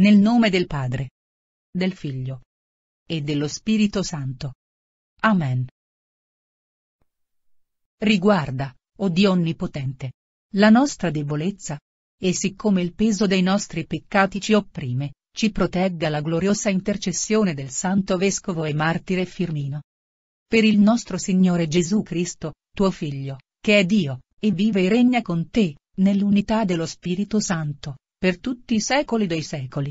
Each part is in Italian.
Nel nome del Padre, del Figlio e dello Spirito Santo. Amen. Riguarda, o oh Dio Onnipotente, la nostra debolezza, e siccome il peso dei nostri peccati ci opprime, ci protegga la gloriosa intercessione del Santo Vescovo e Martire Firmino. Per il nostro Signore Gesù Cristo, tuo Figlio, che è Dio, e vive e regna con te, nell'unità dello Spirito Santo, per tutti i secoli dei secoli.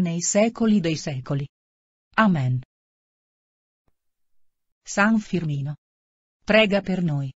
nei secoli dei secoli. Amen. San Firmino. Prega per noi.